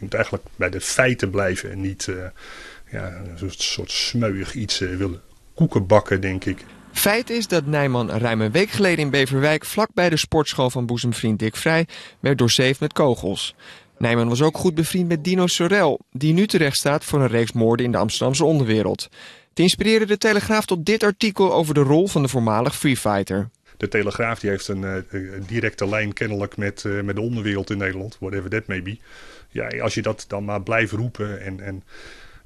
moet eigenlijk bij de feiten blijven en niet eh, ja, een soort smeuig iets eh, willen koeken bakken, denk ik. Feit is dat Nijman ruim een week geleden in Beverwijk... vlakbij de sportschool van boezemvriend Dick Vrij... werd doorzeefd met kogels. Nijman was ook goed bevriend met Dino Sorel... die nu terecht staat voor een reeks moorden in de Amsterdamse onderwereld. Te inspireerde de Telegraaf tot dit artikel over de rol van de voormalig Free Fighter. De Telegraaf die heeft een, eh, directe lijn kennelijk met, eh, met de onderwereld in Nederland. Whatever that may be. Ja, als je dat dan maar blijft roepen en... en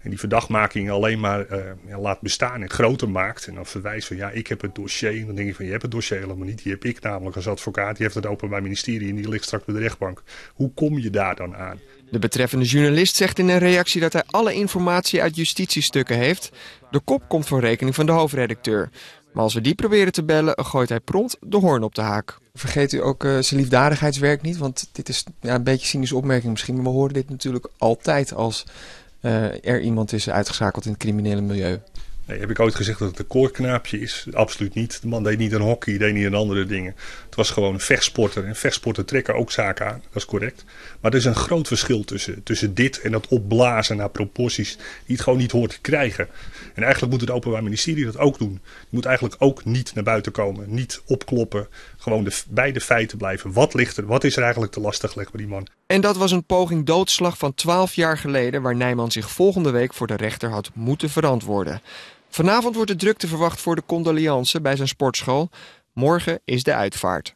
en die verdachtmaking alleen maar eh, laat bestaan en groter maakt. En dan verwijst van ja, ik heb het dossier. En dan denk je van je hebt het dossier helemaal niet. Die heb ik namelijk als advocaat. Die heeft het Openbaar Ministerie en die ligt straks bij de rechtbank. Hoe kom je daar dan aan? De betreffende journalist zegt in een reactie dat hij alle informatie uit justitiestukken heeft. De kop komt voor rekening van de hoofdredacteur. Maar als we die proberen te bellen, gooit hij prompt de hoorn op de haak. Vergeet u ook eh, zijn liefdadigheidswerk niet, want dit is ja, een beetje een cynische opmerking misschien. Maar we horen dit natuurlijk altijd als eh, er iemand is uitgeschakeld in het criminele milieu. Nee, heb ik ooit gezegd dat het een koorknaapje is? Absoluut niet. De man deed niet een hockey, deed niet een andere dingen. Het was gewoon een vechtsporter. En vechtsporter trekken ook zaken aan, dat is correct. Maar er is een groot verschil tussen, tussen dit en dat opblazen naar proporties die het gewoon niet hoort te krijgen. En eigenlijk moet het Openbaar Ministerie dat ook doen. Die moet eigenlijk ook niet naar buiten komen, niet opkloppen. Gewoon de, bij de feiten blijven. Wat ligt er, wat is er eigenlijk te lastig gelegd bij die man? En dat was een poging doodslag van 12 jaar geleden, waar Nijman zich volgende week voor de rechter had moeten verantwoorden. Vanavond wordt de drukte verwacht voor de condoleance bij zijn sportschool. Morgen is de uitvaart.